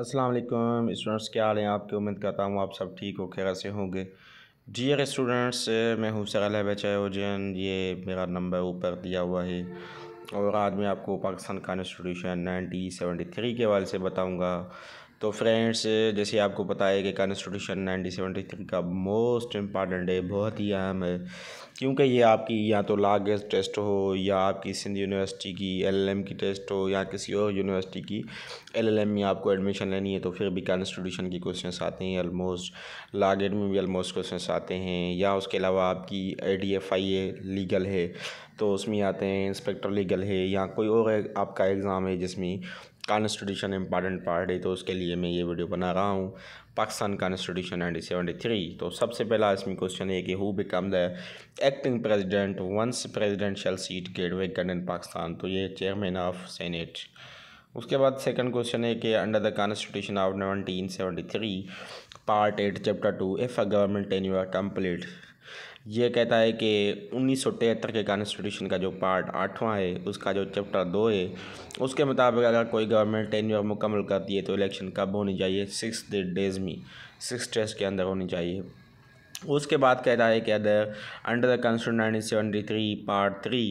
अस्सलाम वालेकुम स्टूडेंट्स क्या हाल हैं आपकी उम्मीद करता हूँ आप सब ठीक हो खैर से होंगे डियर स्टूडेंट्स मैं हूँ सरल है बचा उजैन ये मेरा नंबर ऊपर दिया हुआ है और आज मैं आपको Pakistan constitution nineteen seventy three के हवाले से बताऊँगा तो फ्रेंड्स जैसे आपको पता है कि कॉन्स्टिट्यूशन 1973 का मोस्ट इम्पॉर्टेंट है बहुत ही अहम है क्योंकि ये आपकी या तो लागेस्ट टेस्ट हो या आपकी सिंध यूनिवर्सिटी की एलएलएम की टेस्ट हो या किसी और यूनिवर्सिटी की एलएलएम में आपको एडमिशन लेनी है तो फिर भी कॉन्स्टिट्यूशन की क्वेश्चन आते हैं आलमोस्ट लागेट में भी आलमोस्ट क्वेश्चन आते हैं या उसके अलावा आपकी A D F I A legal है तो उसमें आते हैं इंस्पेक्टर लीगल है या कोई और आपका एग्ज़ाम है जिसमें कॉन्स्टिट्यूशन इंपॉर्टेंट पार्ट है तो उसके लिए मैं ये वीडियो बना रहा हूँ Pakistan constitution nineteen seventy three तो सबसे पहला इसमें क्वेश्चन है कि who become the acting president once shall seat get vacant in Pakistan तो ये चेयरमैन ऑफ सेनेट उसके बाद सेकंड क्वेश्चन है कि under the constitution of nineteen seventy three part eight chapter two if a government tenure are complete ये कहता है कि उन्नीस के कॉन्स्टिट्यूशन का जो पार्ट आठवां है उसका जो चैप्टर दो है उसके मुताबिक अगर कोई गवर्नमेंट टेन्योर मुकम्मल करती है तो इलेक्शन कब होनी चाहिए सिक्स डेज में सिक्स डेज के अंदर होनी चाहिए उसके बाद कहता है कि other under the constitution nineteen seventy three part three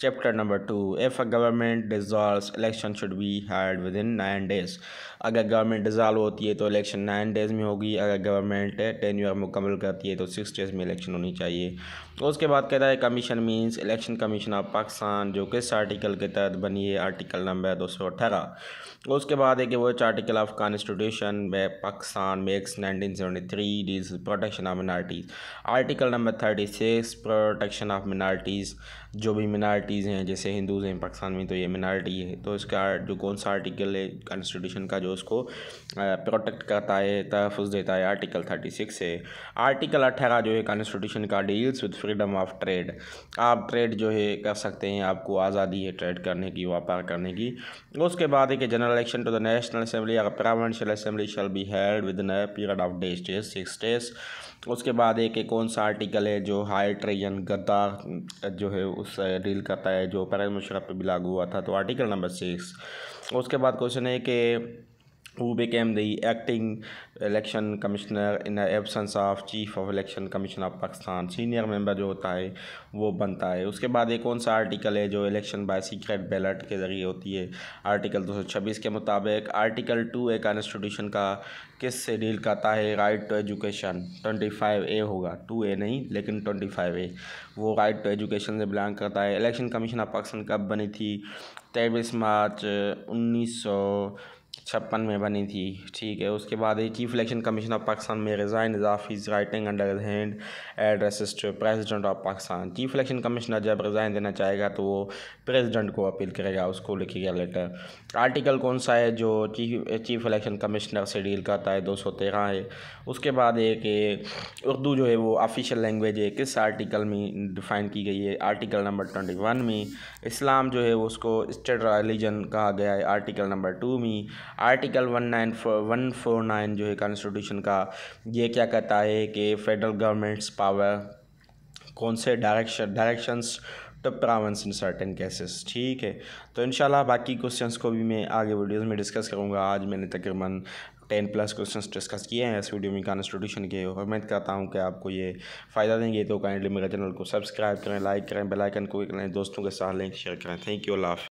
chapter number two if a government dissolve election should be be within nine days अगर गवर्नमेंट डिजॉल्व होती है तो इलेक्शन नाइन डेज़ में होगी अगर गवर्नमेंट टेन ईयर मुकम्मल करती है तो सिक्स डेज़ में इलेक्शन होनी चाहिए तो उसके बाद कहता है commission means election commission of Pakistan जो किस आर्टिकल के तहत बनी है आर्टिकल नंबर दो सौ अठारह उसके बाद है कि वो आर्टिकल ऑफ कॉन्स्टिट्यूशन में Pakistan makes nineteen seventy three deals protection of minorities article number thirty six protection of minorities जो भी मिनार्टी मिनार्टीज़ हैं जैसे हिंदूज़ हैं पाकिस्तान में तो ये मिनार्टी है तो इसका जो कौन सा आर्टिकल है कॉन्स्टिट्यूशन का जो उसको प्रोटेक्ट करता है तहफ़ देता है आर्टिकल थर्टी सिक्स है आर्टिकल अट्ठारह जो है कॉन्स्टिट्यूशन का deals with freedom of trade आप ट्रेड जो है कर सकते हैं आपको आज़ादी है ट्रेड करने की व्यापार करने की उसके बाद एक general election to the national assembly और provincial assembly shall be held within period of day stage six days उसके बाद एक कौन सा आर्टिकल है जो हाई ट्रेजन गद्दार जो है उस डील कर जाता है जो पैरा मुशरफ पर भी लागू हुआ था तो आर्टिकल नंबर सिक्स उसके बाद क्वेश्चन है कि who became the acting election commissioner in the absence of chief of election commission of pakistan senior member जो होता है वो बनता है उसके बाद एक कौन सा आर्टिकल है जो इलेक्शन बाई सीक्रेट बैलट के ज़रिए होती है आर्टिकल दो सौ छब्बीस के मुताबिक आर्टिकल टू ए कॉन्स्टिट्यूशन का किस से डील करता है right to education twenty five A होगा टू ए नहीं लेकिन ट्वेंटी फाइव ए वो राइट टू एजुकेशन से बिलोंग करता है इलेक्शन कमीशन ऑफ पाकिस्तान कब बनी थी तेईस मार्च उन्नीस सौ छप्पन में बनी थी ठीक है उसके बाद ये chief election commission of Pakistan में resign his office writing under hand address to president of Pakistan chief election commissioner जब रिज़ाइन देना चाहेगा तो वो प्रेसिडेंट को अपील करेगा उसको लिखेगा लेटर आर्टिकल कौन सा है जो चीफ चीफ इलेक्शन कमिश्नर से डील करता है दो सौ तेरह है उसके बाद एक उर्दू जो है वो ऑफिशियल लैंग्वेज है किस आर्टिकल में डिफ़ाइन की गई है आर्टिकल नंबर ट्वेंटी वन में इस्लाम जो है उसको स्टेट रिलीजन कहा गया है आर्टिकल नंबर टू में article one nine one four nine जो है कॉन्स्टिट्यूशन का ये क्या कहता है कि फेडरल गवर्नमेंट्स पावर कौन से direction directions to provinces in certain cases ठीक है तो इन बाकी क्वेश्चंस को भी मैं आगे वीडियोस में डिस्कस करूँगा आज मैंने तकरीबन टेन प्लस क्वेश्चंस डिस्कस किए हैं इस वीडियो में कॉन्स्टिट्यूशन के और उम्मीद करता हूँ कि आपको ये फ़ायदा देंगे तो काइंडली मेरे चैनल को सब्सक्राइब करें लाइक करें बेलाइकन को करें दोस्तों के साथ लिंक शेयर करें थैंक यू अल्लाह